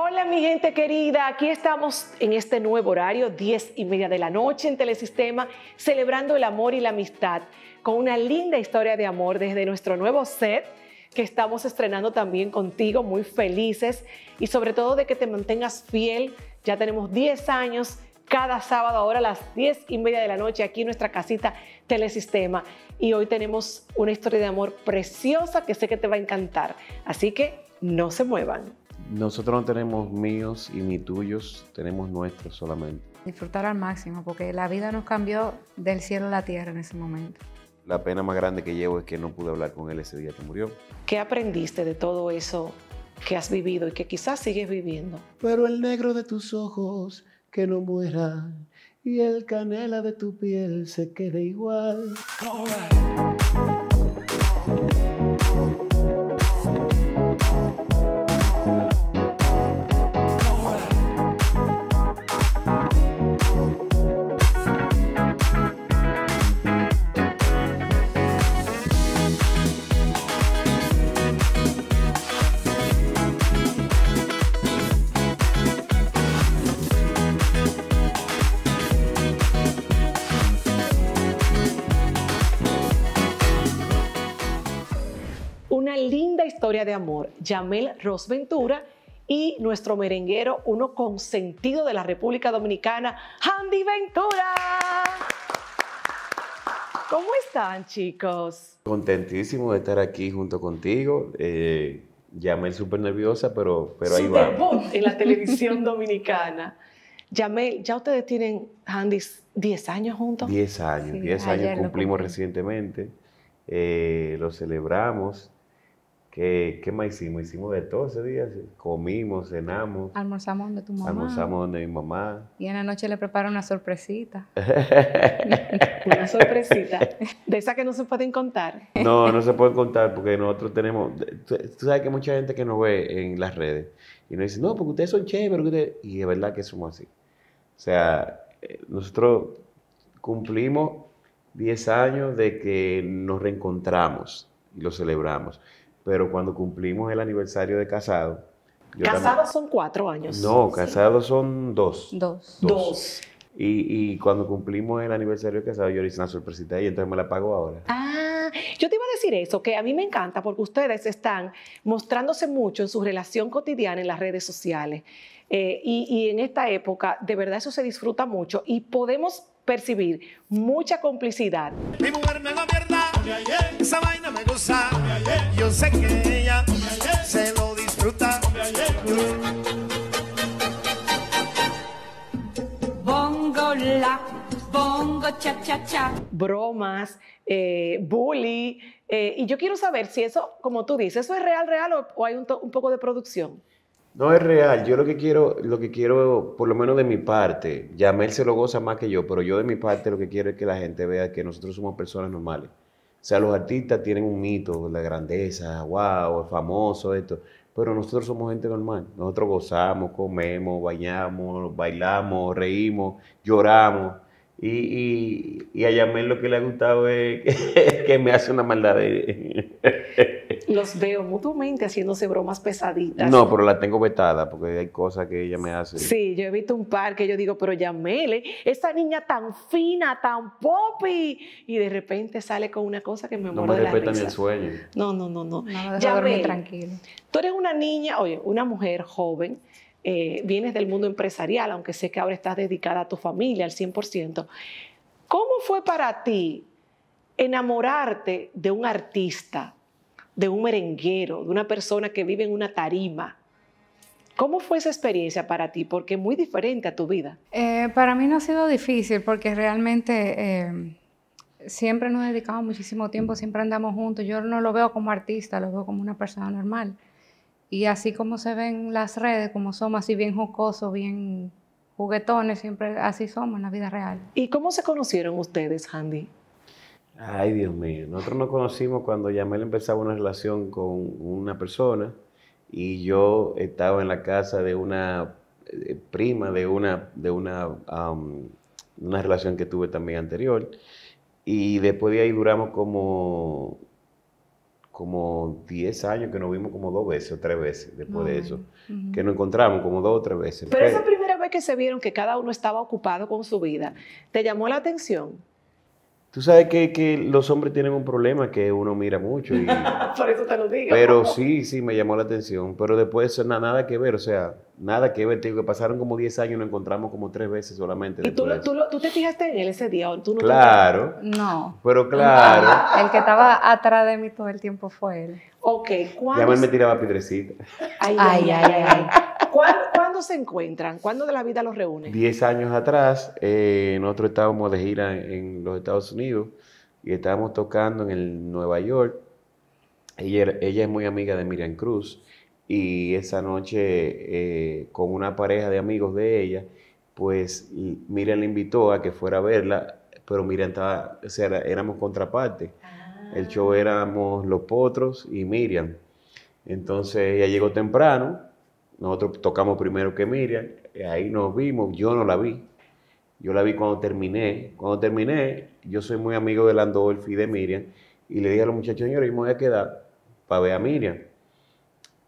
Hola mi gente querida, aquí estamos en este nuevo horario, 10 y media de la noche en Telesistema, celebrando el amor y la amistad con una linda historia de amor desde nuestro nuevo set que estamos estrenando también contigo, muy felices y sobre todo de que te mantengas fiel. Ya tenemos 10 años cada sábado ahora a las 10 y media de la noche aquí en nuestra casita Telesistema. Y hoy tenemos una historia de amor preciosa que sé que te va a encantar. Así que no se muevan. Nosotros no tenemos míos y ni tuyos, tenemos nuestros solamente. Disfrutar al máximo, porque la vida nos cambió del cielo a la tierra en ese momento. La pena más grande que llevo es que no pude hablar con él ese día que murió. ¿Qué aprendiste de todo eso que has vivido y que quizás sigues viviendo? Pero el negro de tus ojos que no muera y el canela de tu piel se quede igual. historia de amor, Yamel Rosventura, y nuestro merenguero, uno consentido de la República Dominicana, Andy Ventura. ¿Cómo están, chicos? Contentísimo de estar aquí junto contigo. Eh, Yamel súper nerviosa, pero, pero ahí va. en la televisión dominicana. Yamel, ya ustedes tienen, Handy, 10 años juntos. 10 años, 10 años cumplimos recientemente. Eh, lo celebramos ¿Qué, más hicimos? Hicimos de todo ese día. Comimos, cenamos. Almorzamos donde tu mamá. Almorzamos donde mi mamá. Y en la noche le preparo una sorpresita. una sorpresita. De esa que no se pueden contar. No, no se pueden contar porque nosotros tenemos. Tú, sabes que hay mucha gente que nos ve en las redes y nos dice, no, porque ustedes son chéveres. Y de verdad que somos así. O sea, eh, nosotros cumplimos 10 años de que nos reencontramos y lo celebramos pero cuando cumplimos el aniversario de casado... Casados son cuatro años. No, casados son dos. Dos. Dos. Y, cuando cumplimos el aniversario de casado, yo le hice una sorpresita y entonces me la pago ahora. Ah, yo te iba a decir eso, que a mí me encanta porque ustedes están mostrándose mucho en su relación cotidiana en las redes sociales. Eh, y, en esta época, de verdad, eso se disfruta mucho y podemos percibir mucha complicidad. me esa vaina me gusta sé que ella se lo disfruta. Bongo la, bongo cha cha cha. Bromas, eh, bully. Eh, y yo quiero saber si eso, como tú dices, ¿eso es real, real o, hay un, poco de producción? No es real. Yo lo que quiero, lo que quiero, por lo menos de mi parte, Yamel se lo goza más que yo, pero yo de mi parte lo que quiero es que la gente vea que nosotros somos personas normales sea, los artistas tienen un mito, la grandeza, wow, famoso, esto. Pero nosotros somos gente normal. Nosotros gozamos, comemos, bañamos, bailamos, reímos, lloramos. Y, a Yamel lo que le ha gustado es que me hace una maldad. los veo mutuamente haciéndose bromas pesaditas. No, pero la tengo vetada porque hay cosas que ella me hace. Sí, yo he visto un par que yo digo, pero llamele, esa niña tan fina, tan popi, y de repente sale con una cosa que me muero No me respeta ni el sueño. No, no, no, no. Ya tranquilo. Tú eres una niña, oye, una mujer joven, eh, vienes del mundo empresarial, aunque sé que ahora estás dedicada a tu familia al 100%. ¿Cómo fue para ti enamorarte de un artista? de un merenguero, de una persona que vive en una tarima. ¿Cómo fue esa experiencia para ti? Porque muy diferente a tu vida. Eh, para mí no ha sido difícil porque realmente em, siempre nos dedicamos muchísimo tiempo, siempre andamos juntos. Yo no lo veo como artista, lo veo como una persona normal. Y así como se ven las redes, como somos así bien jocosos, bien juguetones, siempre así somos en la vida real. ¿Y cómo se conocieron ustedes, Handy? Ay, Dios mío. Nosotros nos conocimos cuando Yamel empezaba una relación con una persona y yo estaba en la casa de una eh, prima de una, de una, una relación que tuve también anterior. Y después de ahí duramos como, como 10 años que nos vimos como dos veces o tres veces después de eso. Que nos encontramos como dos o tres veces. Pero esa primera vez que se vieron que cada uno estaba ocupado con su vida, ¿te llamó la atención? Tú sabes que, los hombres tienen un problema que uno mira mucho. Y... Por eso te lo digo. Pero sí, sí, me llamó la atención. Pero después nada, nada que ver, o sea, nada que ver. Te digo que pasaron como 10 años y nos encontramos como tres veces solamente. ¿Y tú, tú, te fijaste en él ese día? tú no claro. No. Pero claro. Ah, el que estaba atrás de mí todo el tiempo fue él. Ok, cuánto. Ya me tiraba piedrecita. Ay, ay, ay. ay. ¿Cuándo, se encuentran? ¿Cuándo de la vida los reúnen? Diez años atrás, eh, nosotros estábamos de gira en los Estados Unidos y estábamos tocando en el Nueva York. Ella, ella es muy amiga de Miriam Cruz y esa noche eh, con una pareja de amigos de ella, pues Miriam le invitó a que fuera a verla, pero Miriam estaba, o sea, éramos contraparte. El ah. show éramos Los Potros y Miriam. Entonces ella llegó temprano nosotros tocamos primero que Miriam, ahí nos vimos, yo no la vi. Yo la vi cuando terminé. Cuando terminé, yo soy muy amigo de Landolfi y de Miriam, y le dije a los muchachos, señores, y me voy a quedar para ver a Miriam.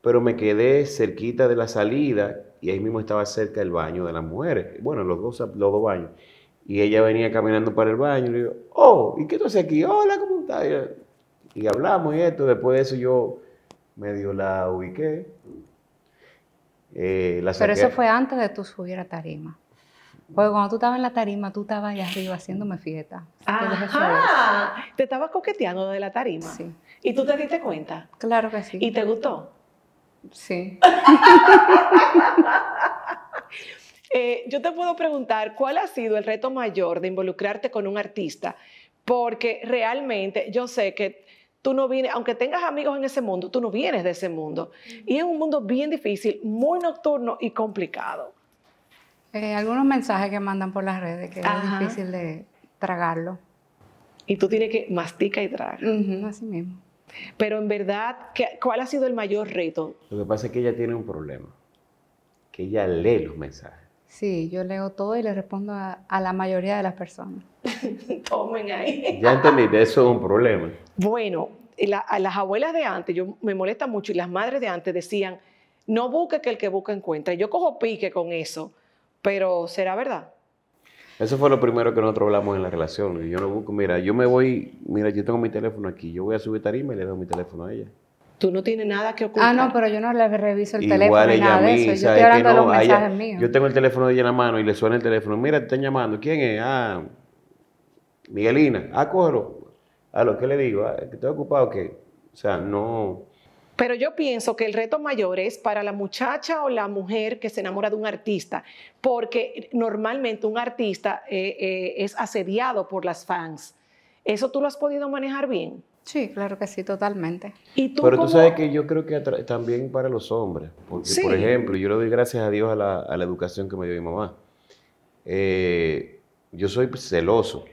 Pero me quedé cerquita de la salida y ahí mismo estaba cerca el baño de las mujeres. Bueno, los dos, baños. Y ella venía caminando para el baño y le digo, oh, ¿y qué tú haces aquí? Hola, ¿cómo estás? Y hablamos y esto. Después de eso yo medio la ubiqué eh, Pero eso fue antes de tú subir a tarima. Porque cuando tú estabas en la tarima, tú estabas allá arriba haciéndome fiesta. Ah, Te estabas coqueteando de la tarima. Sí. ¿Y tú te diste cuenta? Claro que sí. ¿Y te gustó? Sí. Eh, yo te puedo preguntar, ¿cuál ha sido el reto mayor de involucrarte con un artista? Porque realmente yo sé que tú no vienes, aunque tengas amigos en ese mundo, tú no vienes de ese mundo. Y es un mundo bien difícil, muy nocturno y complicado. Eh, algunos mensajes que mandan por las redes que es difícil de tragarlo. Y tú tienes que mastica y tragar. así mismo. Pero en verdad, ¿cuál ha sido el mayor reto? Lo que pasa es que ella tiene un problema, que ella lee los mensajes. Sí, yo leo todo y le respondo a, la mayoría de las personas. Tomen ahí. Ya entendí, eso es un problema. Bueno, a las abuelas de antes, yo me molesta mucho, y las madres de antes decían, no busque que el que busca encuentra. Yo cojo pique con eso, pero ¿será verdad? Eso fue lo primero que nosotros hablamos en la relación. Yo no busco, mira, yo me voy, mira, yo tengo mi teléfono aquí, yo voy a subir tarima y le doy mi teléfono a ella. Tú no tienes nada que ocultar. Ah, no, pero yo no le reviso el teléfono ni nada de eso. Yo estoy mensajes míos. Yo tengo el teléfono de ella en la mano y le suena el teléfono. Mira, te están llamando. ¿Quién es? Ah, Miguelina. Ah, cógelo. A ah, lo que le digo, ah, que estoy ocupado, que. O sea, no. Pero yo pienso que el reto mayor es para la muchacha o la mujer que se enamora de un artista, porque normalmente un artista eh, eh, es asediado por las fans. ¿Eso tú lo has podido manejar bien? Sí, claro que sí, totalmente. ¿Y Pero tú sabes que yo creo que también para los hombres, porque por ejemplo, yo le doy gracias a Dios a la, a la educación que me dio mi mamá. Eh, yo soy celoso,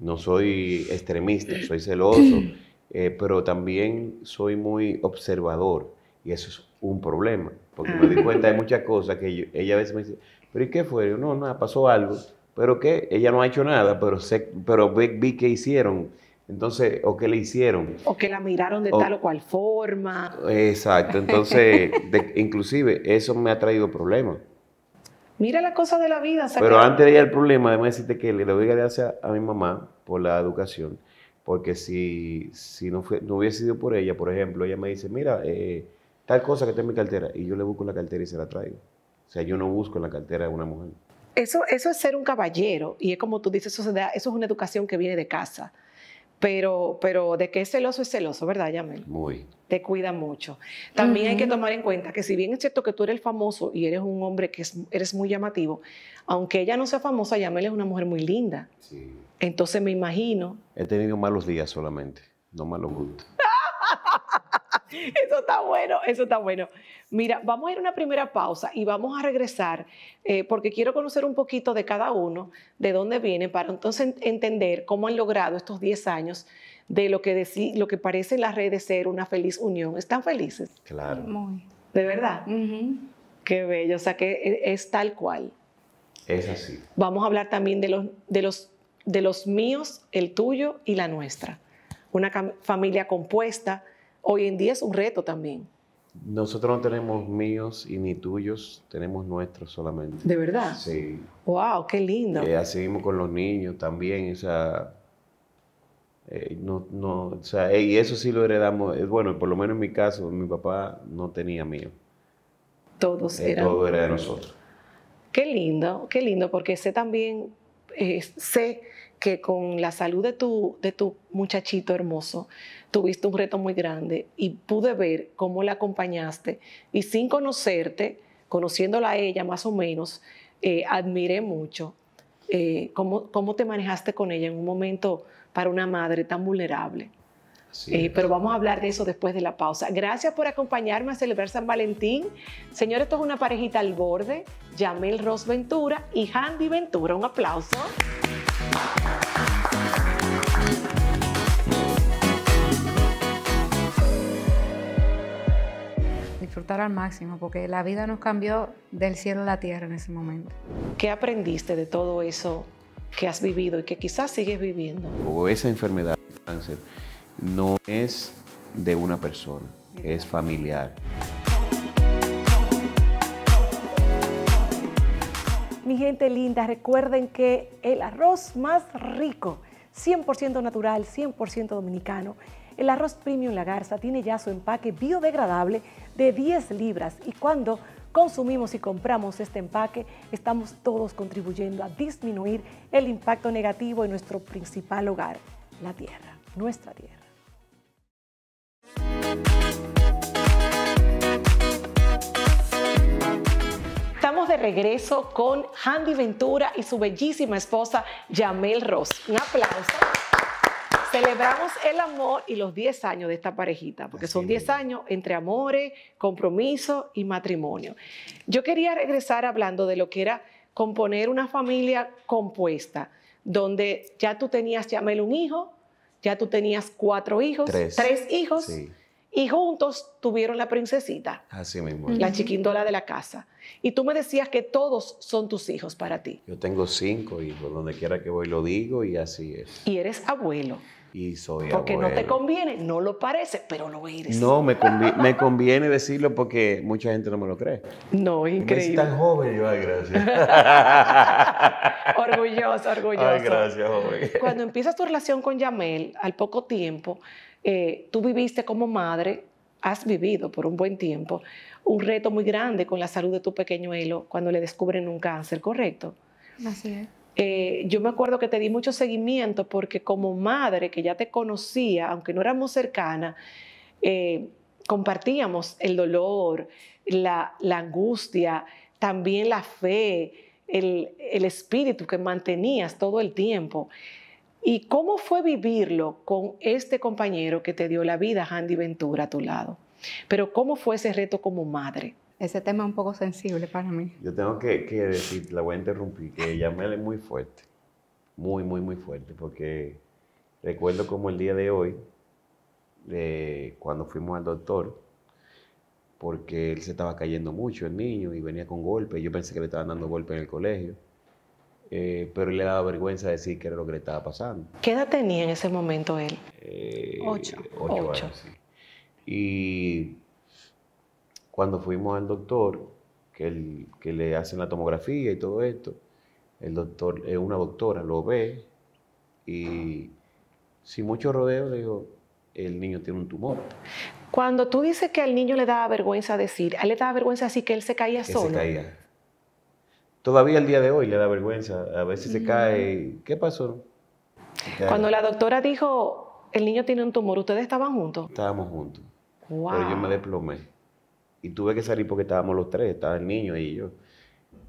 no soy extremista, soy celoso, eh, pero también soy muy observador y eso es un problema, porque me di cuenta de muchas cosas que ella a veces me dice, pero ¿y qué fue? Yo, no, nada, pasó algo, pero qué? ella no ha hecho nada, pero, sé pero vi, vi que hicieron entonces, o qué le hicieron. O que la miraron de tal o cual forma. Exacto, entonces, inclusive eso me ha traído problemas. Mira la cosa de la vida. Pero antes de ir al problema, además decirte que le doy gracias a mi mamá por la educación, porque si, no, fue, no hubiese sido por ella, por ejemplo, ella me dice, mira, eh, tal cosa que está en mi cartera, y yo le busco en la cartera y se la traigo. O sea, yo no busco en la cartera de una mujer. Eso, eso es ser un caballero, y es como tú dices, eso, eso es una educación que viene de casa pero, pero de que es celoso es celoso, ¿verdad, Yamel? Muy. Te cuida mucho. También hay que tomar en cuenta que si bien es cierto que tú eres famoso y eres un hombre que eres muy llamativo, aunque ella no sea famosa, Yamel es una mujer muy linda. Sí. Entonces me imagino. He tenido malos días solamente, no malos gustos. Eso está bueno, eso está bueno. Mira, vamos a ir a una primera pausa y vamos a regresar eh, porque quiero conocer un poquito de cada uno, de dónde viene, para entonces entender cómo han logrado estos 10 años de lo que, lo que parece en las redes ser una feliz unión. ¿Están felices? Claro. Muy. ¿De verdad? Qué bello, o sea que e, es, tal cual. Es así. Vamos a hablar también de los, de los, de los míos, el tuyo y la nuestra. Una familia compuesta hoy en día es un reto también. Nosotros no tenemos míos y ni tuyos, tenemos nuestros solamente. ¿De verdad? Sí. ¡Wow! ¡Qué lindo! Eh, seguimos con los niños también, o sea, eh, no, no, o sea, y eso sí lo heredamos. bueno, por lo menos en mi caso, mi papá no tenía mío. Todos eh, eran. Todo era de nosotros. Qué lindo, qué lindo, porque sé también, eh, sé que con la salud de tu, de tu muchachito hermoso tuviste un reto muy grande y pude ver cómo la acompañaste y sin conocerte, conociéndola a ella más o menos, eh, admiré mucho eh, cómo, te manejaste con ella en un momento para una madre tan vulnerable. Eh, pero vamos a hablar de eso después de la pausa. Gracias por acompañarme a celebrar San Valentín. Señores, esto es una parejita al borde. Yamel Ros Ventura y Handy Ventura. Un aplauso disfrutar al máximo, porque la vida nos cambió del cielo a la tierra en ese momento. ¿Qué aprendiste de todo eso que has vivido y que quizás sigues viviendo? esa enfermedad, el cáncer, no es de una persona, es familiar. mi gente linda, recuerden que el arroz más rico, 100% natural, 100% dominicano, el arroz premium La Garza tiene ya su empaque biodegradable de 10 libras y cuando consumimos y compramos este empaque, estamos todos contribuyendo a disminuir el impacto negativo en nuestro principal hogar, la tierra, nuestra tierra. regreso con Handy Ventura y su bellísima esposa Yamel Ross. Un aplauso. Celebramos el amor y los 10 años de esta parejita, porque son 10 años entre amores, compromiso y matrimonio. Yo quería regresar hablando de lo que era componer una familia compuesta, donde ya tú tenías, Yamel, un hijo, ya tú tenías cuatro hijos, tres, hijos. Sí y juntos tuvieron la princesita. Así mismo. La chiquindola de la casa. Y tú me decías que todos son tus hijos para ti. Yo tengo cinco hijos, donde quiera que voy lo digo y así es. Y eres abuelo. Y soy abuelo. porque no te conviene, no lo parece, pero lo eres. No, me, conviene decirlo porque mucha gente no me lo cree. No, increíble. Es tan joven, yo, ay, gracias. orgulloso, orgulloso. Ay, gracias, joven. Cuando empiezas tu relación con Yamel, al poco tiempo, eh, tú viviste como madre, has vivido por un buen tiempo, un reto muy grande con la salud de tu pequeñuelo cuando le descubren un cáncer, ¿correcto? Así es. Eh, yo me acuerdo que te di mucho seguimiento porque como madre que ya te conocía, aunque no éramos cercanas, eh, compartíamos el dolor, la, angustia, también la fe, el espíritu que mantenías todo el tiempo. ¿Y cómo fue vivirlo con este compañero que te dio la vida, Handy Ventura, a tu lado? Pero ¿cómo fue ese reto como madre? Ese tema es un poco sensible para mí. Yo tengo que, decir, la voy a interrumpir, que ella me muy fuerte, muy, muy, muy fuerte, porque recuerdo como el día de hoy, cuando fuimos al doctor, porque él se estaba cayendo mucho, el niño, y venía con golpes, yo pensé que le estaban dando golpes en el colegio. Eh, pero le daba vergüenza decir que era lo que le estaba pasando. ¿Qué edad tenía en ese momento él? Eh, ocho. Ocho, Años, Y cuando fuimos al doctor, que, le hacen la tomografía y todo esto, el doctor, eh, una doctora lo ve y sin mucho rodeo le dijo, el niño tiene un tumor. Cuando tú dices que al niño le daba vergüenza decir, a él le daba vergüenza decir que él se caía solo. Se caía. Todavía el día de hoy le da vergüenza, a veces se cae. Mm. ¿Qué pasó? Cuando la doctora dijo, el niño tiene un tumor, ¿ustedes estaban juntos? Estábamos juntos. Wow. Pero yo me desplomé. Y tuve que salir porque estábamos los tres, estaba el niño y yo.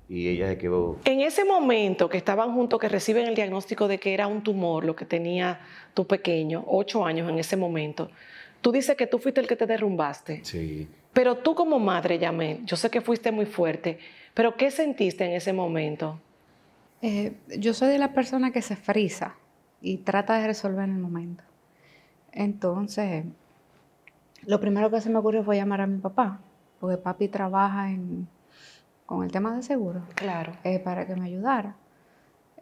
Y ella se quedó. En ese momento que estaban juntos, que reciben el diagnóstico de que era un tumor lo que tenía tu pequeño, ocho años en ese momento, tú dices que tú fuiste el que te derrumbaste. Sí. Pero tú como madre, Yamel, yo sé que fuiste muy fuerte pero ¿qué sentiste en ese momento? Eh, yo soy de la persona que se frisa y trata de resolver en el momento. Entonces, lo primero que se me ocurrió fue llamar a mi papá, porque papi trabaja con el tema de seguro. Claro. Eh, para que me ayudara.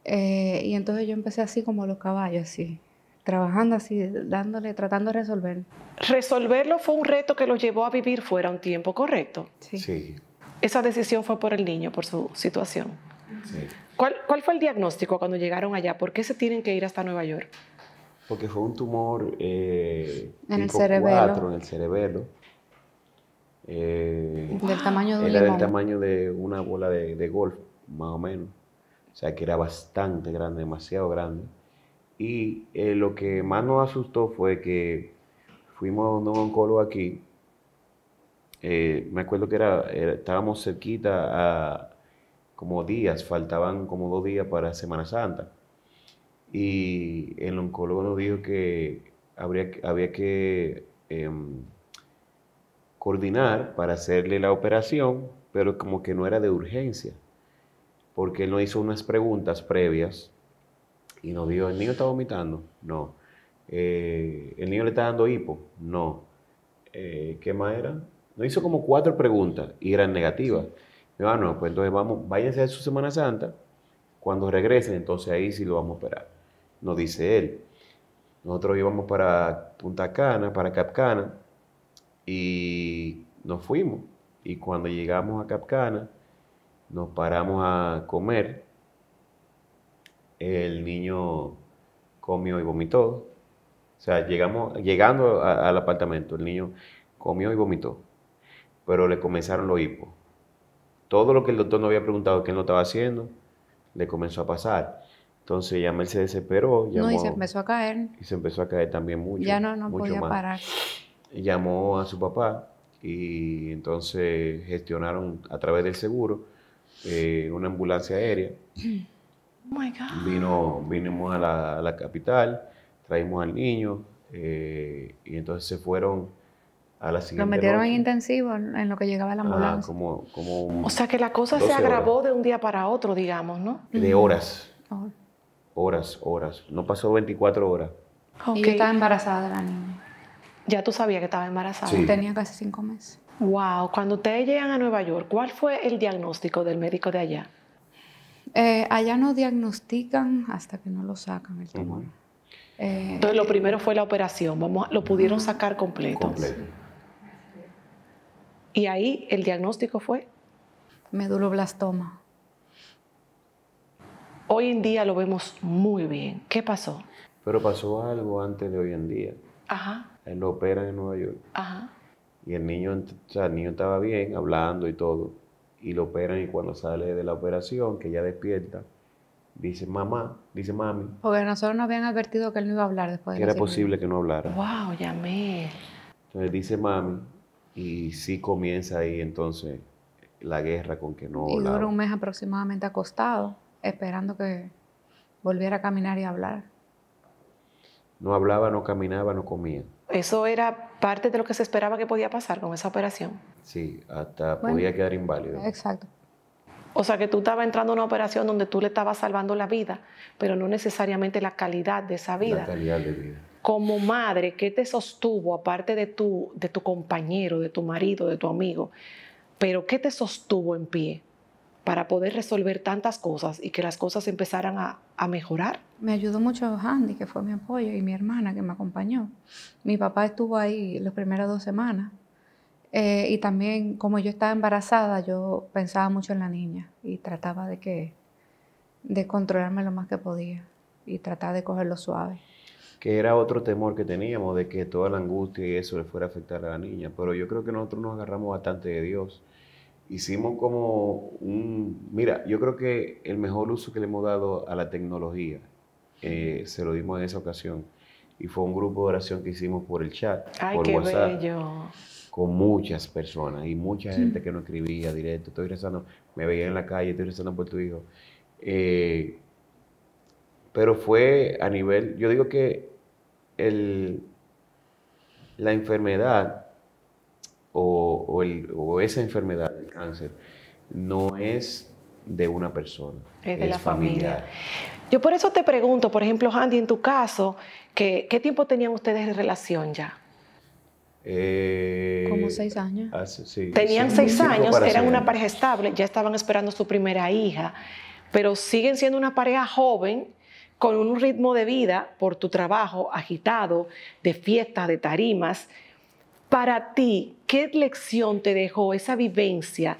Eh, y entonces yo empecé así como los caballos, así, trabajando así, dándole, tratando de resolver. Resolverlo fue un reto que lo llevó a vivir fuera un tiempo, ¿correcto? Sí. sí esa decisión fue por el niño, por su situación. ¿Cuál, fue el diagnóstico cuando llegaron allá? ¿Por qué se tienen que ir hasta Nueva York? Porque fue un tumor eh, en, el cerebelo. en eh, el cerebelo. del tamaño de un era del tamaño de una bola de, golf, más o menos. O sea, que era bastante grande, demasiado grande. Y eh, lo que más nos asustó fue que fuimos a un oncólogo aquí eh, me acuerdo que era, estábamos cerquita a como días, faltaban como dos días para Semana Santa. Y el oncólogo nos dijo que habría, había que em, coordinar para hacerle la operación, pero como que no era de urgencia, porque él nos hizo unas preguntas previas y nos dijo, ¿el niño está vomitando? No. Eh, ¿El niño le está dando hipo? No. Eh, ¿Qué más era? Nos hizo como cuatro preguntas y eran negativas. Me dijo, ah, no, pues entonces vamos, váyanse a su Semana Santa. Cuando regresen, entonces ahí sí lo vamos a esperar. Nos dice él. Nosotros íbamos para Punta Cana, para Capcana, y nos fuimos. Y cuando llegamos a Capcana, nos paramos a comer. El niño comió y vomitó. O sea, llegamos, llegando al apartamento, el niño comió y vomitó pero le comenzaron los hipos. Todo lo que el doctor no había preguntado que él no estaba haciendo, le comenzó a pasar. Entonces ya él se desesperó. Llamó, no, y se empezó a caer. Y se empezó a caer también mucho. Ya no, podía parar. Llamó a su papá y entonces gestionaron a través del seguro eh, una ambulancia aérea. Oh Vino, vinimos a la, capital, traímos al niño eh, y entonces se fueron lo metieron en intensivo en lo que llegaba la ambulancia. o sea que la cosa se agravó de un día para otro, digamos, ¿no? De horas. Oh. Horas, horas. No pasó 24 horas. Oh, y estaba embarazada de la niña. Ya tú sabías que estaba embarazada. Tenía casi cinco meses. Wow, cuando ustedes llegan a Nueva York, ¿cuál fue el diagnóstico del médico de allá? Eh, allá no diagnostican hasta que no lo sacan el tumor. Eh, Entonces lo primero fue la operación, lo pudieron sacar completo. Completo. Y ahí el diagnóstico fue meduloblastoma. Hoy en día lo vemos muy bien. ¿Qué pasó? Pero pasó algo antes de hoy en día. Ajá. Él lo operan en Nueva York. Ajá. Y el niño, niño estaba bien, hablando y todo. Y lo operan y cuando sale de la operación, que ya despierta, dice mamá, dice mami. Porque nosotros nos habían advertido que él no iba a hablar después de que Era posible que no hablara. Wow, llamé. Entonces dice mami y sí comienza ahí entonces la guerra con que no... Y duró un mes aproximadamente acostado, esperando que volviera a caminar y hablar. No hablaba, no caminaba, no comía. Eso era parte de lo que se esperaba que podía pasar con esa operación. Sí, hasta podía quedar inválido. Exacto. O sea que tú estabas entrando a una operación donde tú le estabas salvando la vida, pero no necesariamente la calidad de esa vida. La calidad de vida como madre, ¿qué te sostuvo aparte de tu, de tu compañero, de tu marido, de tu amigo? Pero ¿qué te sostuvo en pie para poder resolver tantas cosas y que las cosas empezaran a, mejorar? Me ayudó mucho Andy, que fue mi apoyo, y mi hermana que me acompañó. Mi papá estuvo ahí las primeras dos semanas. Eh, y también, como yo estaba embarazada, yo pensaba mucho en la niña y trataba de que de controlarme lo más que podía y tratar de cogerlo suave que era otro temor que teníamos de que toda la angustia y eso le fuera a afectar a la niña. Pero yo creo que nosotros nos agarramos bastante de Dios. Hicimos como un... Mira, yo creo que el mejor uso que le hemos dado a la tecnología, eh, se lo dimos en esa ocasión, y fue un grupo de oración que hicimos por el chat, por WhatsApp, con muchas personas y mucha mm. gente que nos escribía directo, estoy rezando, me veía en la calle, estoy rezando por tu hijo. Eh, pero fue a nivel, yo digo que la enfermedad o, esa enfermedad, del cáncer, no es de una persona. Es de la familiar. familia. Yo por eso te pregunto, por ejemplo, Andy, en tu caso, ¿qué tiempo tenían ustedes de relación ya? Eh, Como seis años. tenían seis, años, eran una pareja estable, ya estaban esperando su primera hija, pero siguen siendo una pareja joven con un ritmo de vida por tu trabajo agitado, de fiestas, de tarimas. Para ti, ¿qué lección te dejó esa vivencia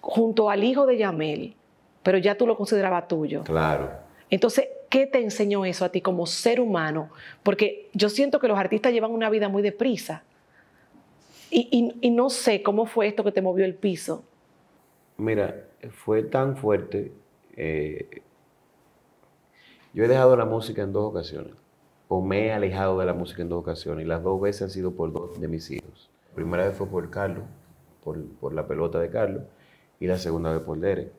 junto al hijo de Yamel? Pero ya tú lo considerabas tuyo. Claro. Entonces, ¿qué te enseñó eso a ti como ser humano? Porque yo siento que los artistas llevan una vida muy deprisa. Y, no sé cómo fue esto que te movió el piso. Mira, fue tan fuerte eh, yo he dejado la música en dos ocasiones, o me he alejado de la música en dos ocasiones, y las dos veces han sido por dos de mis hijos. La primera vez fue por Carlos, por, la pelota de Carlos, y la segunda vez por Derek.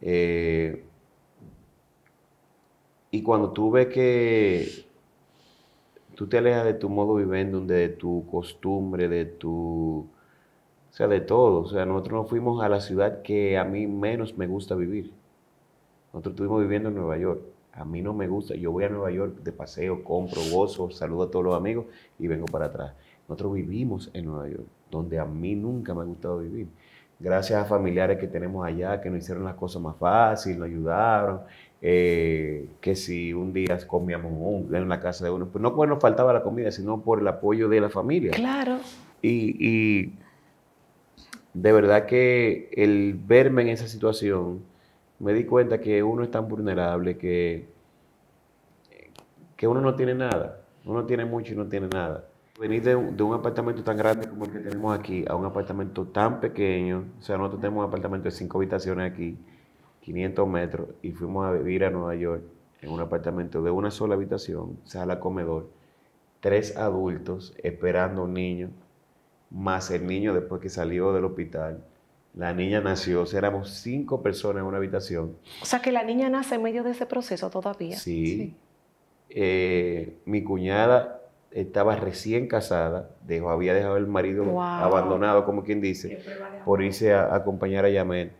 Eh, y cuando tú ves que tú te alejas de tu modo vivendo, de tu costumbre, de tu... O sea, de todo. O sea, nosotros nos fuimos a la ciudad que a mí menos me gusta vivir. Nosotros estuvimos viviendo en Nueva York. A mí no me gusta, yo voy a Nueva York de paseo, compro, gozo, saludo a todos los amigos y vengo para atrás. Nosotros vivimos en Nueva York, donde a mí nunca me ha gustado vivir. Gracias a familiares que tenemos allá, que nos hicieron las cosas más fáciles, nos ayudaron, eh, que si un día comíamos en la casa de uno, pues no porque nos faltaba la comida, sino por el apoyo de la familia. Claro. y de verdad que el verme en esa situación me di cuenta que uno es tan vulnerable que, que uno no tiene nada. Uno tiene mucho y no tiene nada. Venir de, un apartamento tan grande como el que tenemos aquí a un apartamento tan pequeño, o sea, nosotros tenemos un apartamento de cinco habitaciones aquí, 500 metros, y fuimos a vivir a Nueva York en un apartamento de una sola habitación, sea, sala, comedor, tres adultos esperando un niño, más el niño después que salió del hospital. La niña nació, éramos cinco personas en una habitación. O sea que la niña nace en medio de ese proceso todavía. Sí. Eh, mi cuñada estaba recién casada, dejó, había dejado el marido abandonado, como quien dice, por irse a, acompañar a Yamel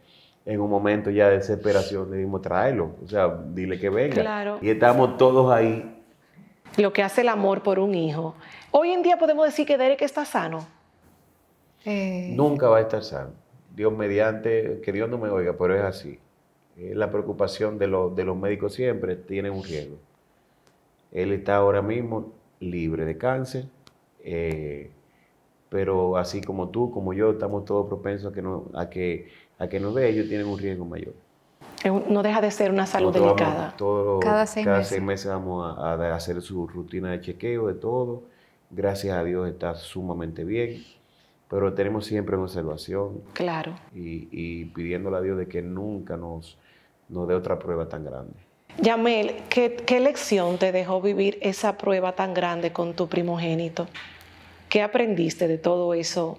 en un momento ya de desesperación, le dimos, tráelo, o sea, dile que venga. Claro. Y estamos todos ahí. Lo que hace el amor por un hijo. Hoy en día podemos decir que Derek está sano. Eh, Nunca va a estar sano. Dios mediante, que Dios no me oiga, pero es así. la preocupación de, de los médicos siempre tiene un riesgo. Él está ahora mismo libre de cáncer, eh, pero así como tú, como yo, estamos todos propensos a que, a que, que nos dé, ellos tienen un riesgo mayor. No deja de ser una salud delicada. cada, seis, meses. vamos a hacer su rutina de chequeo, de todo. Gracias a Dios está sumamente bien pero tenemos siempre una observación. Claro. Y, pidiéndole a Dios de que nunca nos, nos dé otra prueba tan grande. Yamel, ¿qué, lección te dejó vivir esa prueba tan grande con tu primogénito? ¿Qué aprendiste de todo eso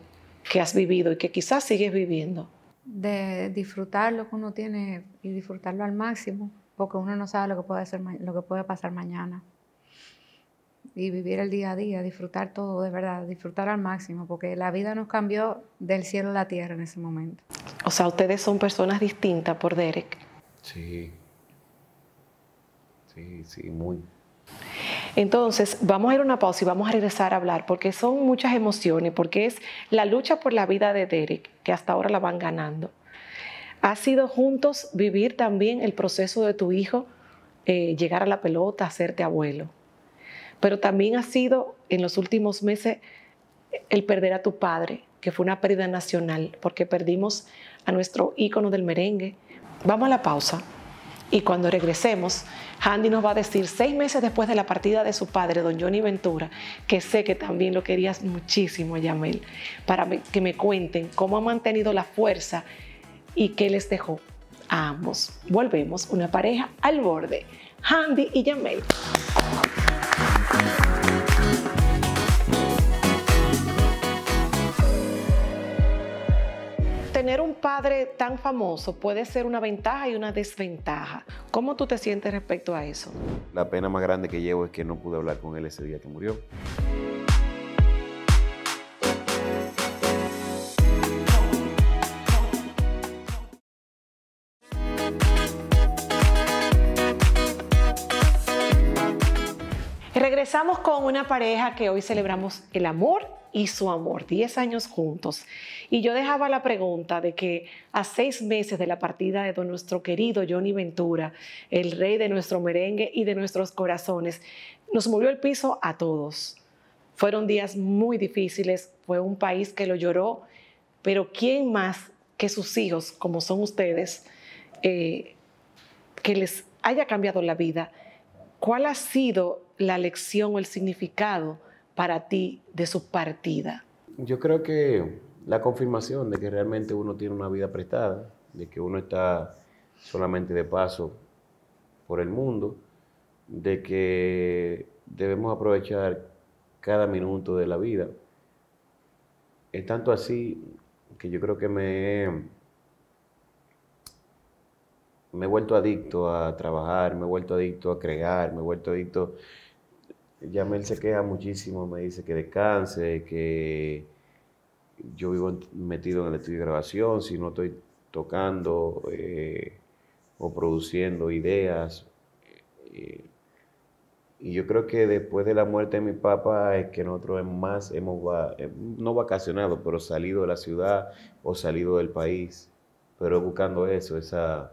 que has vivido y que quizás sigues viviendo? De disfrutar lo que uno tiene y disfrutarlo al máximo, porque uno no sabe lo que puede, hacer, lo que puede pasar mañana y vivir el día a día, disfrutar todo de verdad, disfrutar al máximo, porque la vida nos cambió del cielo a la tierra en ese momento. O sea, ustedes son personas distintas por Derek. Sí. Sí, sí, muy. Entonces, vamos a ir a una pausa y vamos a regresar a hablar, porque son muchas emociones, porque es la lucha por la vida de Derek, que hasta ahora la van ganando. Ha sido juntos vivir también el proceso de tu hijo, eh, llegar a la pelota, hacerte abuelo pero también ha sido en los últimos meses el perder a tu padre, que fue una pérdida nacional, porque perdimos a nuestro ícono del merengue. Vamos a la pausa y cuando regresemos, Handy nos va a decir seis meses después de la partida de su padre, don Johnny Ventura, que sé que también lo querías muchísimo, Yamel, para que me cuenten cómo ha mantenido la fuerza y qué les dejó a ambos. Volvemos, una pareja al borde, Handy y Yamel. tener un padre tan famoso puede ser una ventaja y una desventaja. ¿Cómo tú te sientes respecto a eso? La pena más grande que llevo es que no pude hablar con él ese día que murió. Empezamos con una pareja que hoy celebramos el amor y su amor, 10 años juntos. Y yo dejaba la pregunta de que a seis meses de la partida de nuestro querido Johnny Ventura, el rey de nuestro merengue y de nuestros corazones, nos movió el piso a todos. Fueron días muy difíciles, fue un país que lo lloró, pero ¿quién más que sus hijos, como son ustedes, eh, que les haya cambiado la vida? ¿Cuál ha sido la lección o el significado para ti de su partida? Yo creo que la confirmación de que realmente uno tiene una vida prestada, de que uno está solamente de paso por el mundo, de que debemos aprovechar cada minuto de la vida. Es tanto así que yo creo que me he, me he vuelto adicto a trabajar, me he vuelto adicto a crear, me he vuelto adicto Yamel se queja muchísimo, me dice que descanse, que yo vivo metido en el estudio de grabación, si no estoy tocando eh, o produciendo ideas. Eh, y yo creo que después de la muerte de mi papá es que nosotros más hemos, no vacacionado, pero salido de la ciudad o salido del país, pero buscando eso, esa,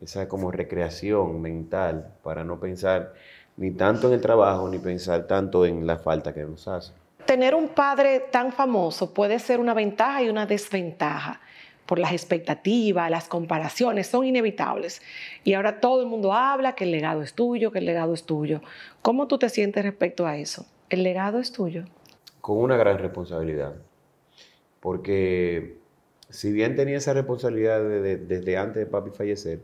esa como recreación mental para no pensar ni tanto en el trabajo, ni pensar tanto en la falta que nos hace. Tener un padre tan famoso puede ser una ventaja y una desventaja por las expectativas, las comparaciones, son inevitables. Y ahora todo el mundo habla que el legado es tuyo, que el legado es tuyo. ¿Cómo tú te sientes respecto a eso? ¿El legado es tuyo? Con una gran responsabilidad, porque si bien tenía esa responsabilidad desde antes de papi fallecer,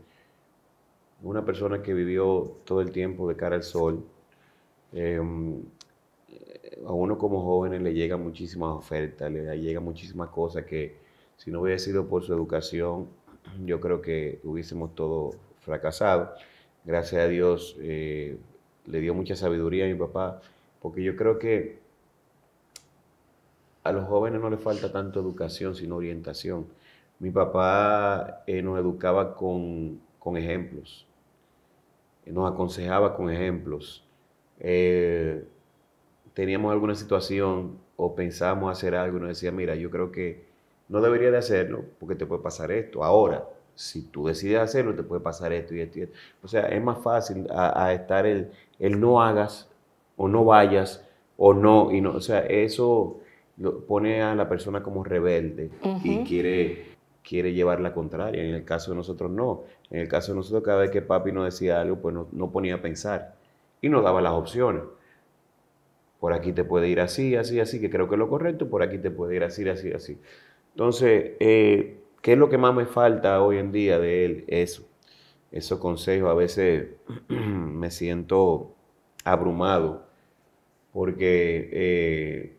una persona que vivió todo el tiempo de cara al sol. Em, a uno como jóvenes le llegan muchísimas ofertas, le llegan muchísimas cosas que si no hubiera sido por su educación, yo creo que hubiésemos todo fracasado. Gracias a Dios eh, le dio mucha sabiduría a mi papá, porque yo creo que a los jóvenes no les falta tanto educación, sino orientación. Mi papá eh, nos educaba con con ejemplos. Eh, nos aconsejaba con ejemplos. Eh, teníamos alguna situación o pensábamos hacer algo y nos decía, mira, yo creo que no debería de hacerlo porque te puede pasar esto. Ahora, si tú decides hacerlo, te puede pasar esto y esto. Y O sea, es más fácil a, estar el, el, no hagas o no vayas o no. Y no o sea, eso pone a la persona como rebelde y quiere quiere llevar la contraria. En el caso de nosotros no. En el caso de nosotros cada vez que papi nos decía algo, pues no, ponía a pensar y nos daba las opciones. Por aquí te puede ir así, así, así, que creo que es lo correcto, por aquí te puede ir así, así, así. Entonces, eh, ¿qué es lo que más me falta hoy en día de él? Eso, esos consejos. A veces me siento abrumado porque eh,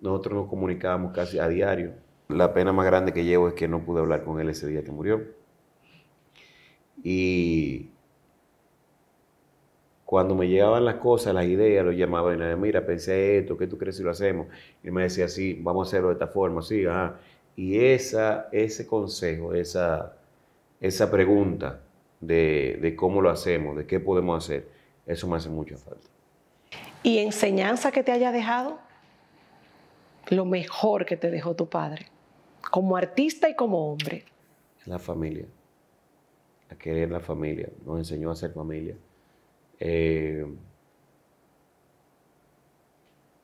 nosotros nos comunicábamos casi a diario la pena más grande que llevo es que no pude hablar con él ese día que murió. Y cuando me llegaban las cosas, las ideas, lo llamaba y me decía, mira, pensé esto, ¿qué tú crees si lo hacemos? Y me decía, sí, vamos a hacerlo de esta forma, sí, ajá. Y esa, ese consejo, esa, esa pregunta de, de cómo lo hacemos, de qué podemos hacer, eso me hace mucha falta. ¿Y enseñanza que te haya dejado? Lo mejor que te dejó tu padre como artista y como hombre? La familia. A querer la familia. Nos enseñó a ser familia. Eh,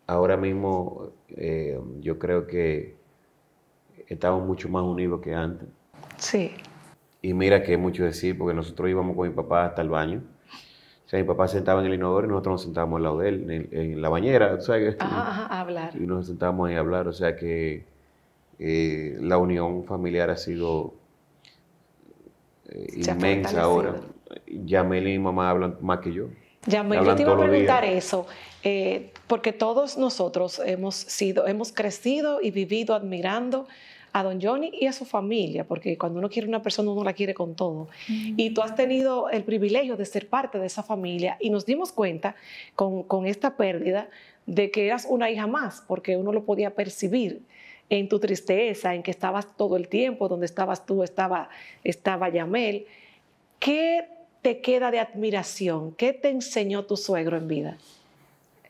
ahora mismo eh, yo creo que estamos mucho más unidos que antes. Sí. Y mira que hay mucho decir, porque nosotros íbamos con mi papá hasta el baño. O sea, mi papá sentaba en el inodoro y nosotros nos sentábamos al lado de él, en, la bañera, a hablar. Y nos sentábamos ahí a hablar, o sea que eh, la unión familiar ha sido eh, inmensa ahora. Yameli y mi mamá hablan más que yo. Yameli, yo te iba a preguntar eso, eh, porque todos nosotros hemos sido, hemos crecido y vivido admirando a don Johnny y a su familia, porque cuando uno quiere una persona uno la quiere con todo. Mm. Y tú has tenido el privilegio de ser parte de esa familia y nos dimos cuenta con esta pérdida de que eras una hija más, porque uno lo podía percibir en tu tristeza, en que estabas todo el tiempo, donde estabas tú, estaba, estaba Yamel. ¿Qué te queda de admiración? ¿Qué te enseñó tu suegro en vida?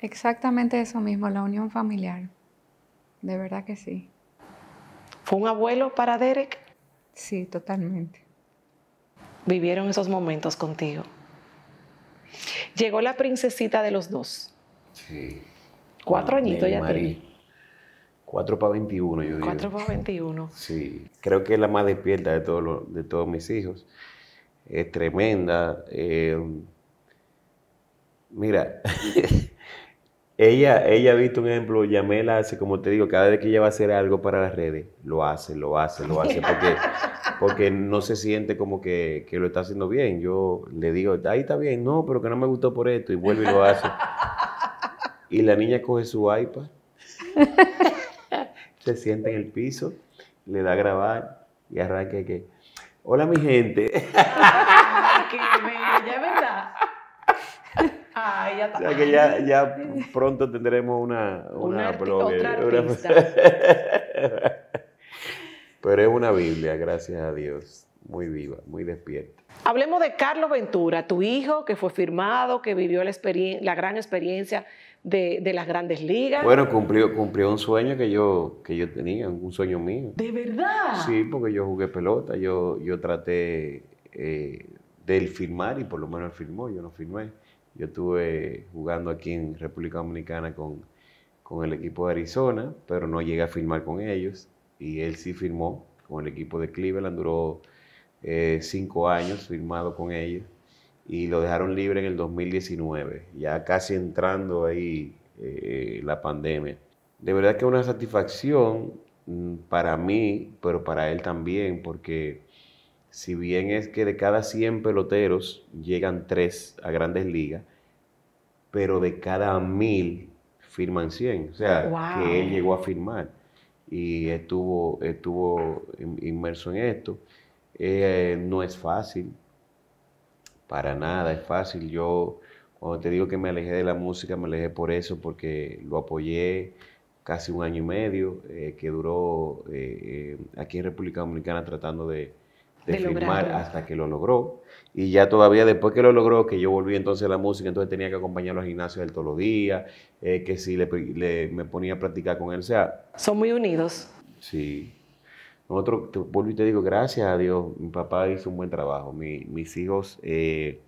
Exactamente eso mismo, la unión familiar. De verdad que sí. ¿Fue un abuelo para Derek? Sí, totalmente. Vivieron esos momentos contigo. Llegó la princesita de los dos. Sí. Cuatro añitos ya 4 para 21, yo digo. 4 para 21. Sí, creo que es la más despierta de, de todos mis hijos. Es tremenda. Eh, mira, ella, ella ha visto un ejemplo, Yamela hace, como te digo, cada vez que ella va a hacer algo para las redes, lo hace, lo hace, lo hace, porque, porque no se siente como que, que lo está haciendo bien. Yo le digo, ahí está bien, no, pero que no me gustó por esto, y vuelve y lo hace. Y la niña coge su iPad se sienta en el piso, le da a grabar y arranca que, hola mi gente. ¡Qué bella, verdad! ya pronto tendremos una, una, Pero es una Biblia, gracias a Dios. Muy viva, muy despierta. Hablemos de Carlos Ventura, tu hijo que fue firmado, que vivió la, gran experiencia de, las grandes ligas. Bueno, cumplió, un sueño que yo, tenía, un sueño mío. ¿De verdad? Sí, porque yo jugué pelota, yo, traté eh, de él firmar y por lo menos él firmó, yo no firmé. Yo estuve jugando aquí en República Dominicana con, con el equipo de Arizona, pero no llegué a firmar con ellos y él sí firmó con el equipo de Cleveland, duró eh, cinco años firmado con ellos y lo dejaron libre en el 2019, ya casi entrando ahí eh, la pandemia. De verdad que una satisfacción mm, para mí, pero para él también, porque si bien es que de cada 100 peloteros llegan tres a grandes ligas, pero de cada mil firman 100, o sea, que él llegó a firmar y estuvo, estuvo inmerso en esto. Eh, no es fácil, para nada es fácil. Yo, cuando te digo que me alejé de la música, me alejé por eso, porque lo apoyé casi un año y medio, eh, que duró eh, aquí en República Dominicana tratando de, firmar hasta que lo logró. Y ya todavía después que lo logró, que yo volví entonces a la música, entonces tenía que acompañarlo los gimnasio del todos los días, que si le, me ponía a practicar con él, sea... Son muy unidos. Sí, nosotros, vuelvo y te digo, gracias a Dios, mi papá hizo un buen trabajo. mis hijos, eh,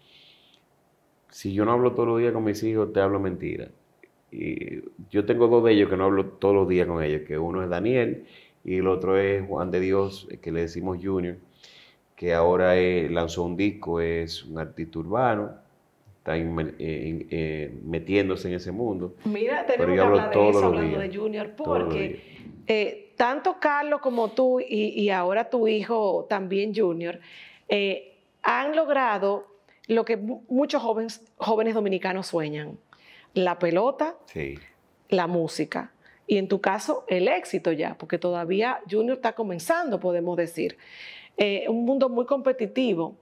si yo no hablo todos los días con mis hijos, te hablo mentira. Y yo tengo dos de ellos que no hablo todos los días con ellos, que uno es Daniel y el otro es Juan de Dios, que le decimos Junior, que ahora lanzó un disco, es un artista urbano, está eh, eh, metiéndose en ese mundo. Mira, tenemos que hablar de eso, hablando de Junior, porque tanto Carlos como tú y, ahora tu hijo también Junior eh, han logrado lo que muchos jóvenes, jóvenes dominicanos sueñan, la pelota, la música y en tu caso el éxito ya, porque todavía Junior está comenzando, podemos decir. Eh, un mundo muy competitivo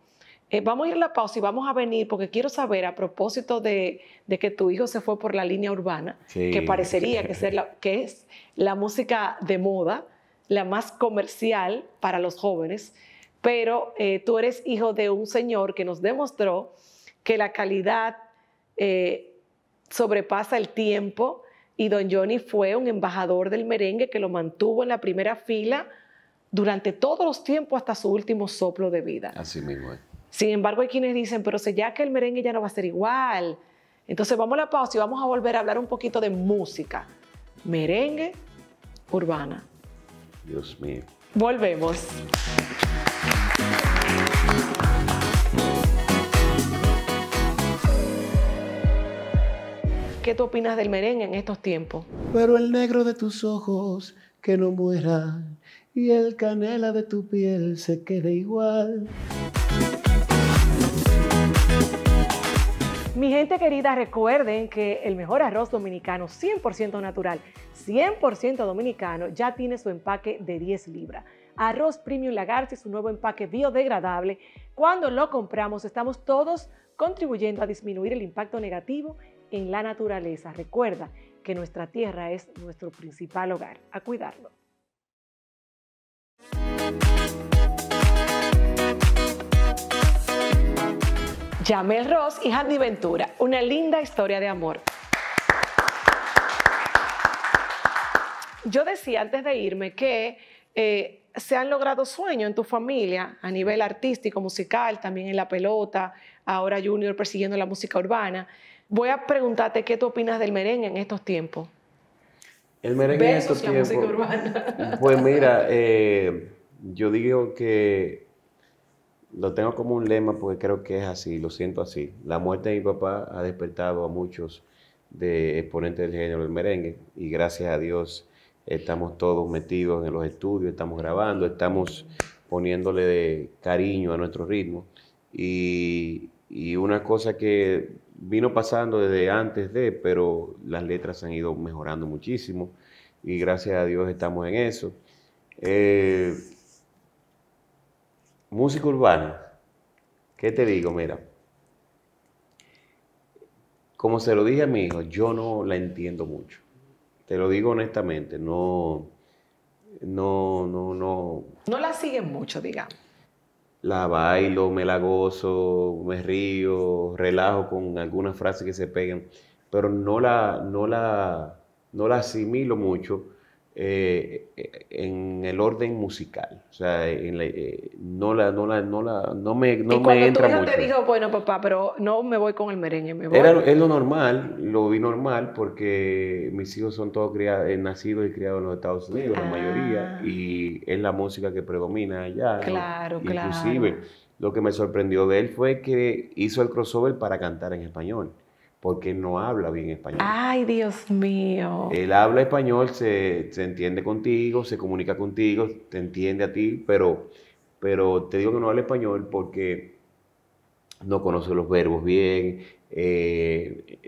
eh, vamos a ir a la pausa y vamos a venir porque quiero saber a propósito de, que tu hijo se fue por la línea urbana, que parecería que es, la, que es la música de moda, la más comercial para los jóvenes, pero eh, tú eres hijo de un señor que nos demostró que la calidad eh, sobrepasa el tiempo y don Johnny fue un embajador del merengue que lo mantuvo en la primera fila durante todos los tiempos hasta su último soplo de vida. Así mismo es. Sin embargo, hay quienes dicen, pero sé ya que el merengue ya no va a ser igual. Entonces vamos a la pausa y vamos a volver a hablar un poquito de música. Merengue urbana. Dios mío. Volvemos. ¿Qué tú opinas del merengue en estos tiempos? Pero el negro de tus ojos que no muera y el canela de tu piel se quede igual. Mi gente querida, recuerden que el mejor arroz dominicano 100% natural, 100% dominicano, ya tiene su empaque de 10 libras. Arroz Premium Lagarce, su nuevo empaque biodegradable. Cuando lo compramos, estamos todos contribuyendo a disminuir el impacto negativo en la naturaleza. Recuerda que nuestra tierra es nuestro principal hogar. A cuidarlo. Jamel Ross y Handy Ventura. Una linda historia de amor. Yo decía antes de irme que eh, se han logrado sueños en tu familia a nivel artístico, musical, también en la pelota, ahora Junior persiguiendo la música urbana. Voy a preguntarte qué tú opinas del merengue en estos tiempos. El merengue en estos tiempos. Pues mira, eh, yo digo que lo tengo como un lema porque creo que es así, lo siento así. La muerte de mi papá ha despertado a muchos de exponentes del género del merengue y gracias a Dios estamos todos metidos en los estudios, estamos grabando, estamos poniéndole cariño a nuestro ritmo. Y, una cosa que vino pasando desde antes de, pero las letras han ido mejorando muchísimo y gracias a Dios estamos en eso. Eh, música urbana, ¿qué te digo? Mira, como se lo dije a mi hijo, yo no la entiendo mucho. Te lo digo honestamente, no, no, no, no. No la siguen mucho, digamos. La bailo, me la gozo, me río, relajo con algunas frases que se peguen, pero no la, no la, no la asimilo mucho eh, en el orden musical. O sea, en la, eh, no, la, no, la, no, la, no me, y me entra tu te dijo, bueno, papá, pero no me voy con el merengue, me voy. es lo normal, lo vi normal porque mis hijos son todos criados, eh, nacidos y criados en los Estados Unidos, la mayoría, ah. y es la música que predomina allá. Claro, claro. Inclusive, lo que me sorprendió de él fue que hizo el crossover para cantar en español porque no habla bien español. Ay, Dios mío. Él habla español, se, entiende contigo, se comunica contigo, te entiende a ti, pero, pero te digo que no habla español porque no conoce los verbos bien. Eh,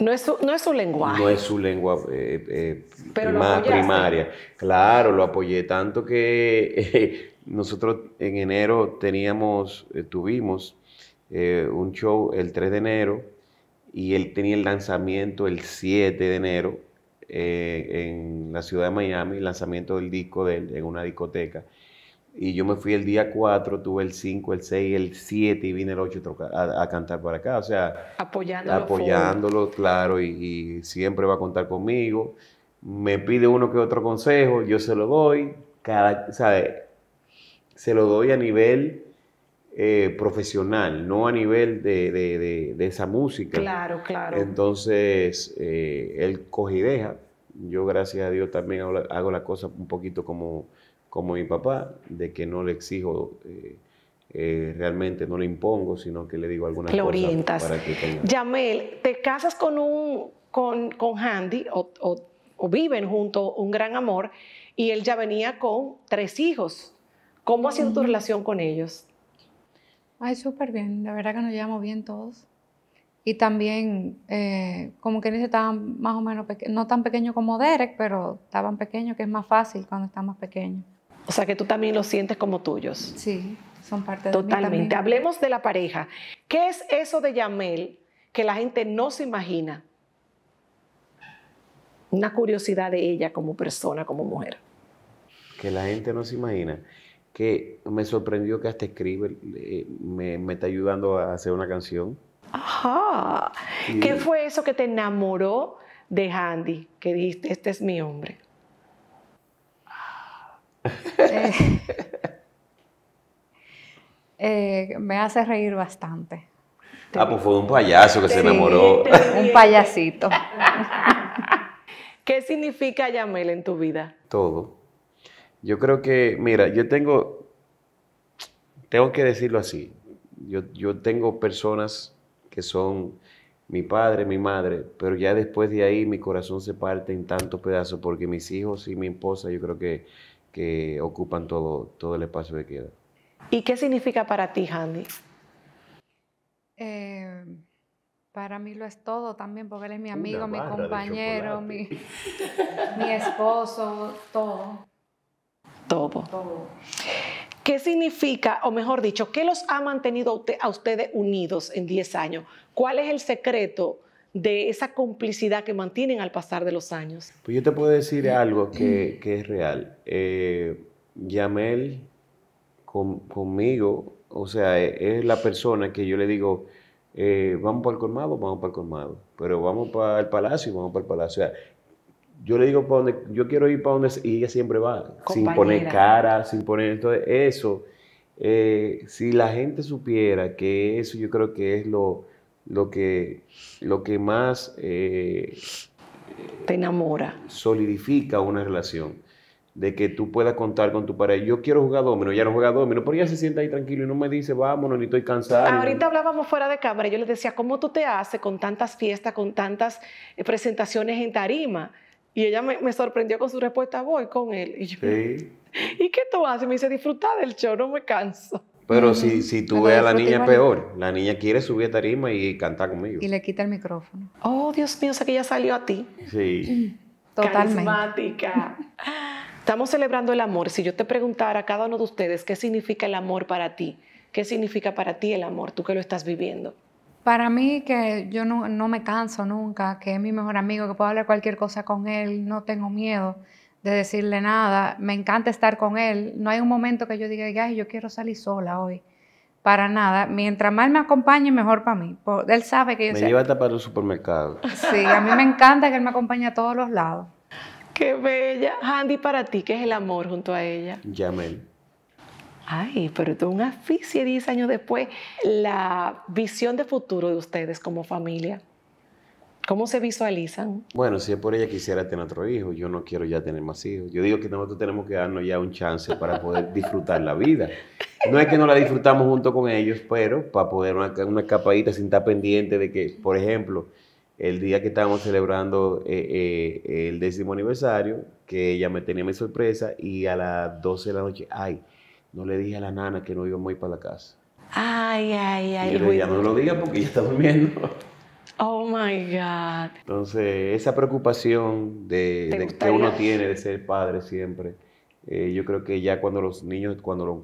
no, es su, no es su lenguaje. No es su lengua eh, eh, primaria. Claro, lo apoyé tanto que nosotros en enero teníamos, tuvimos un show el 3 de enero y él tenía el lanzamiento el 7 de enero eh, en la ciudad de Miami, el lanzamiento del disco de él en una discoteca. Y yo me fui el día 4, tuve el 5, el 6, el 7 y vine el 8 a, cantar para acá. O sea, apoyándolo. Apoyándolo, claro, y, siempre va a contar conmigo. Me pide uno que otro consejo, yo se lo doy. Cada, ¿sabe? Se lo doy a nivel eh, profesional, no a nivel de, esa música. Claro, claro. Entonces, eh, él coge y deja. Yo, gracias a Dios, también hago la, cosa un poquito como, como mi papá, de que no le exijo. Eh, realmente no le impongo, sino que le digo algunas le orientas. para que te casas con un con, Handy o, o, viven junto un gran amor y él ya venía con tres hijos. ¿Cómo ha sido tu relación con ellos? Ay, súper bien. La verdad que nos llevamos bien todos. Y también, eh, como que dice, estaban más o menos, no tan pequeños como Derek, pero estaban pequeños, que es más fácil cuando están más pequeños. O sea que tú también los sientes como tuyos. Sí, son parte de Totalmente. Hablemos de la pareja. ¿Qué es eso de Yamel que la gente no se imagina? Una curiosidad de ella como persona, como mujer. Que la gente no se imagina que me sorprendió que hasta escribe, eh, me, está ayudando a hacer una canción. Ajá. ¿Qué fue eso que te enamoró de Handy? Que dijiste, este es mi hombre. Eh, me hace reír bastante. Ah, pues fue un payaso que se enamoró. Un payasito. ¿Qué significa Yamel en tu vida? Todo. Yo creo que, mira, yo tengo, tengo que decirlo así, yo, tengo personas que son mi padre, mi madre, pero ya después de ahí mi corazón se parte en tantos pedazos porque mis hijos y mi esposa yo creo que, ocupan todo, todo el espacio que queda. ¿Y qué significa para ti, Handy? Eh, para mí lo es todo también, porque él es mi amigo, mi compañero, mi esposo, todo. Todo. ¿Qué significa, o mejor dicho, qué los ha mantenido a ustedes unidos en 10 años? ¿Cuál es el secreto de esa complicidad que mantienen al pasar de los años? Pues yo te puedo decir mm. algo mm. que, es real. Eh, Yamel conmigo, o sea, e, es la persona que yo le digo, eh, vamos para el colmado, vamos para el colmado, pero vamos para el palacio, vamos para el palacio yo le digo para donde, yo quiero ir para donde, y ella siempre va, sin poner cara, sin poner, entonces eso, eh, si la gente supiera que eso yo creo que es lo, lo, que, lo que más... Eh, te enamora. Solidifica una relación de que tú puedas contar con tu pareja. Yo quiero jugar domino, ya no juega domino, pero ella se sienta ahí tranquilo y no me dice, vámonos, ni estoy cansada. Ahorita hablábamos fuera de cámara, yo le decía, ¿cómo tú te haces con tantas fiestas, con tantas eh, presentaciones en tarima? Y ella me, me, sorprendió con su respuesta, voy con él. Y ¿y qué tú haces? Me dice, disfruta del show, no me canso. Pero si, si tú ves a la niña es peor. La niña quiere subir a tarima y cantar conmigo. Y le quita el micrófono. Oh, Dios mío, o que ya salió a ti. Sí. Totalmente. Carismática. Estamos celebrando el amor. Si yo te preguntara a cada uno de ustedes qué significa el amor para ti, qué significa para ti el amor, tú que lo estás viviendo. Para mí, que yo no, me canso nunca, que es mi mejor amigo, que puedo hablar cualquier cosa con él, no tengo miedo de decirle nada, me encanta estar con él. No hay un momento que yo diga, ay, yo quiero salir sola hoy. Para nada. Mientras más me acompañe, mejor para mí. Él sabe que yo... Me lleva hasta para el supermercado. Sí, a mí me encanta que él me acompañe a todos los lados. Qué bella. Handy, para ti, ¿qué es el amor junto a ella? Yamel. Ay, pero tú un asfixia 10 años después. La visión de futuro de ustedes como familia, ¿cómo se visualizan? Bueno, si es por ella quisiera tener otro hijo, yo no quiero ya tener más hijos. Yo digo que nosotros tenemos que darnos ya un chance para poder disfrutar la vida. No es que no la disfrutamos junto con ellos, pero para poder una, una capadita sin estar pendiente de que, por ejemplo, el día que estábamos celebrando eh, eh, el décimo aniversario, que ella me tenía mi sorpresa y a las 12 de la noche, ay, no le dije a la nana que no iba a ir para la casa. Ay, ay, ay. Y no lo diga porque ya está durmiendo. Oh my God. Entonces, esa preocupación de, que uno tiene de ser padre siempre, eh, yo creo que ya cuando los niños, cuando los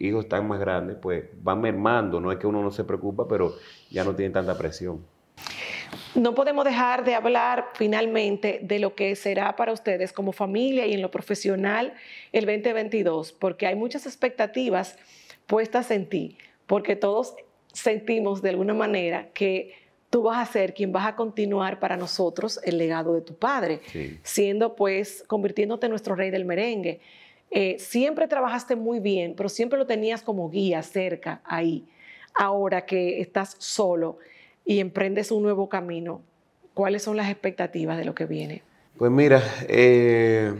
hijos están más grandes, pues van mermando. No es que uno no se preocupa, pero ya no tiene tanta presión. No podemos dejar de hablar finalmente de lo que será para ustedes como familia y en lo profesional el 2022, porque hay muchas expectativas puestas en ti, porque todos sentimos de alguna manera que tú vas a ser quien vas a continuar para nosotros el legado de tu padre, siendo pues, convirtiéndote en nuestro rey del merengue. Eh, siempre trabajaste muy bien, pero siempre lo tenías como guía cerca ahí. Ahora que estás solo, y emprendes un nuevo camino, ¿cuáles son las expectativas de lo que viene? Pues mira, eh,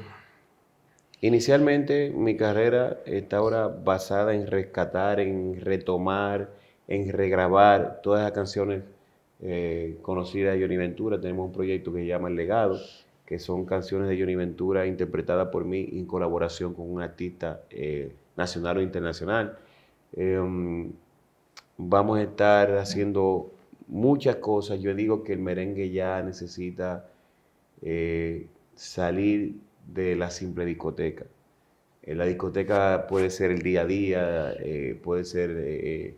inicialmente mi carrera está ahora basada en rescatar, en retomar, en regrabar todas las canciones eh, conocidas de Johnny Ventura. Tenemos un proyecto que se llama El Legado, que son canciones de Johnny Ventura interpretadas por mí en colaboración con un artista eh, nacional o internacional. vamos a estar haciendo muchas cosas. Yo digo que el merengue ya necesita eh, salir de la simple discoteca. Eh, la discoteca puede ser el día a día, eh, puede ser el,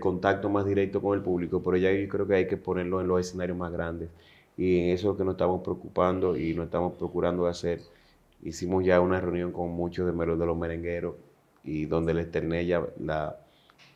contacto más directo con el público, pero ya yo creo que hay que ponerlo en los escenarios más grandes. Y en eso es lo que nos estamos preocupando y nos estamos procurando hacer. Hicimos ya una reunión con muchos de los merengueros y donde les ternella la,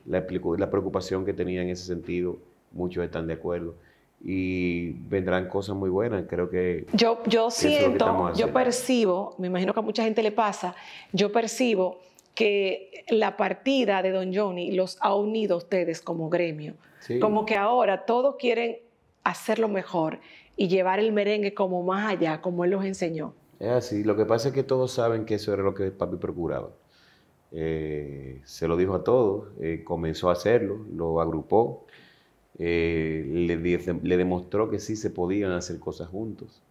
la, preocupación que tenía en ese sentido, muchos están de acuerdo y vendrán cosas muy buenas. Creo que. Yo, yo siento, yo percibo, me imagino que a mucha gente le pasa, yo percibo que la partida de Don Johnny los ha unido a ustedes como gremio. Como que ahora todos quieren hacerlo mejor y llevar el merengue como más allá, como él los enseñó. Es así. Lo que pasa es que todos saben que eso era lo que papi procuraba. Eh, se lo dijo a todos, eh, comenzó a hacerlo, lo agrupó, eh, le, demostró que sí se podían hacer cosas juntos.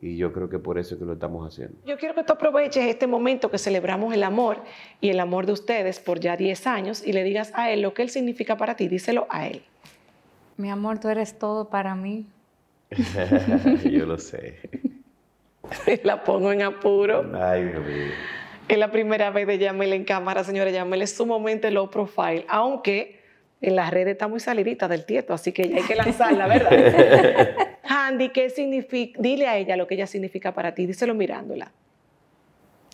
Y yo creo que por eso es que lo estamos haciendo. Yo quiero que tú aproveches este momento que celebramos el amor y el amor de ustedes por ya 10 años y le digas a él lo que él significa para ti. Díselo a él. Mi amor, tú eres todo para mí. yo lo sé. la pongo en apuro. Ay, mi mío. Es la primera vez de Yamel en cámara, señora Yamel, es sumamente low profile, aunque en las redes está muy salidita del tieto, así que ya hay que lanzarla, ¿verdad? Handy, ¿qué significa? Dile a ella lo que ella significa para ti, díselo mirándola.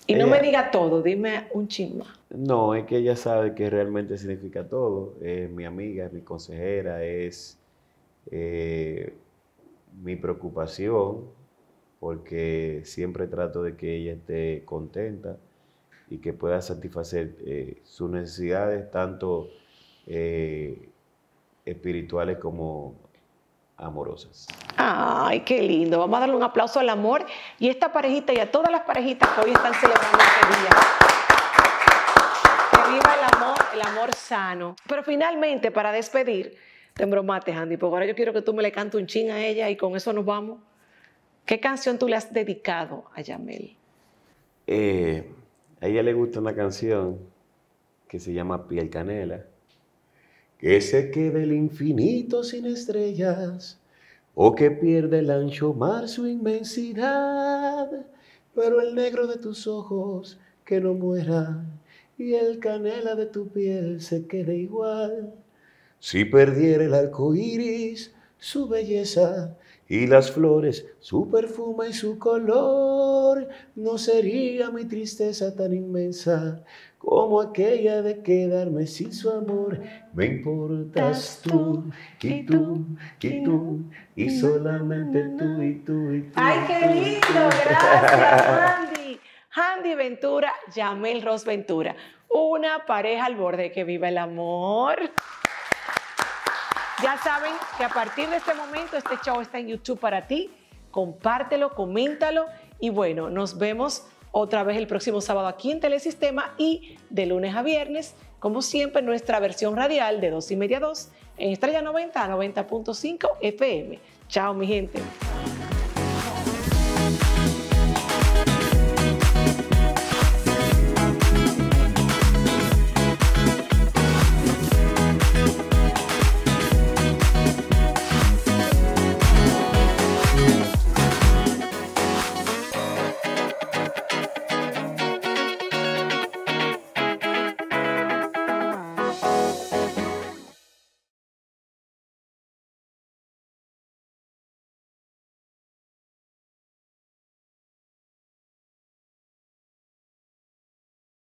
Y no me diga todo, dime un chisma. No, es que ella sabe que realmente significa todo. Es mi amiga, es mi consejera, es eh, mi preocupación, porque siempre trato de que ella esté contenta y que pueda satisfacer eh, sus necesidades, tanto eh, espirituales como amorosas. Ay, qué lindo. Vamos a darle un aplauso al amor y a esta parejita y a todas las parejitas que hoy están celebrando este día. Que viva el amor, el amor sano. Pero finalmente, para despedir, te embromaste, Andy, porque ahora yo quiero que tú me le cantes un chin a ella y con eso nos vamos. ¿Qué canción tú le has dedicado a Yamel? Eh, a ella le gusta una canción que se llama Piel Canela. Que se quede el infinito sin estrellas, o que pierde el ancho mar su inmensidad, pero el negro de tus ojos que no muera, y el canela de tu piel se quede igual. Si perdiera el arco iris su belleza, y las flores, su perfume y su color, no sería mi tristeza tan inmensa como aquella de quedarme sin su amor. Me importas tú, y tú, y tú, y solamente tú, y tú, y tú. ¡Ay, qué lindo! Gracias, Andy. Andy Ventura, el Ros Ventura. Una pareja al borde que viva el amor. Ya saben que a partir de este momento este show está en YouTube para ti. Compártelo, coméntalo y bueno, nos vemos otra vez el próximo sábado aquí en Telesistema y de lunes a viernes, como siempre, nuestra versión radial de 2 y media 2 en Estrella 90 a 90.5 FM. Chao, mi gente.